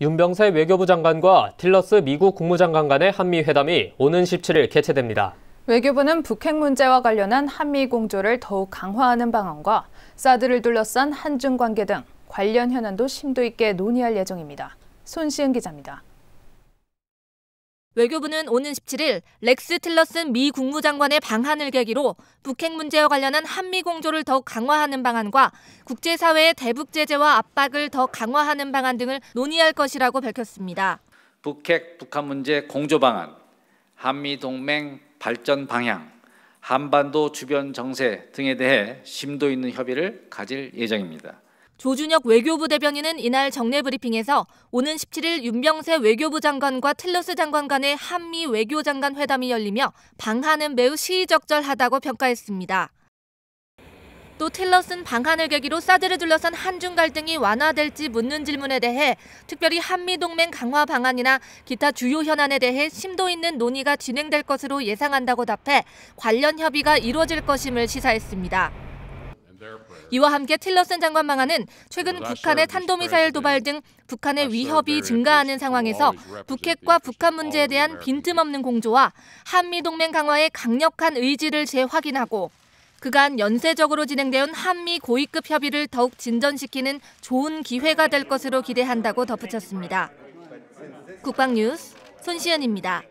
윤병세 외교부 장관과 틸러스 미국 국무장관 간의 한미 회담이 오는 17일 개최됩니다. 외교부는 북핵 문제와 관련한 한미 공조를 더욱 강화하는 방안과 사드를 둘러싼 한중 관계 등 관련 현안도 심도 있게 논의할 예정입니다. 손시은 기자입니다. 외교부는 오는 17일 렉스 틸러슨 미 국무장관의 방한을 계기로 북핵 문제와 관련한 한미 공조를 더욱 강화하는 방안과 국제사회의 대북 제재와 압박을 더 강화하는 방안 등을 논의할 것이라고 밝혔습니다. 북핵 북한 문제 공조 방안, 한미 동맹 발전 방향, 한반도 주변 정세 등에 대해 심도 있는 협의를 가질 예정입니다. 조준혁 외교부 대변인은 이날 정례 브리핑에서 오는 17일 윤병세 외교부 장관과 틸러스 장관 간의 한미 외교장관 회담이 열리며 방한은 매우 시의적절하다고 평가했습니다. 또 틸러스는 방한을 계기로 사드를 둘러싼 한중 갈등이 완화될지 묻는 질문에 대해 특별히 한미동맹 강화 방안이나 기타 주요 현안에 대해 심도 있는 논의가 진행될 것으로 예상한다고 답해 관련 협의가 이루어질 것임을 시사했습니다. 이와 함께 틸러슨 장관 방안은 최근 북한의 탄도미사일 도발 등 북한의 위협이 증가하는 상황에서 북핵과 북한 문제에 대한 빈틈없는 공조와 한미 동맹 강화에 강력한 의지를 재확인하고 그간 연쇄적으로 진행되온 한미 고위급 협의를 더욱 진전시키는 좋은 기회가 될 것으로 기대한다고 덧붙였습니다. 국방뉴스 손시연입니다.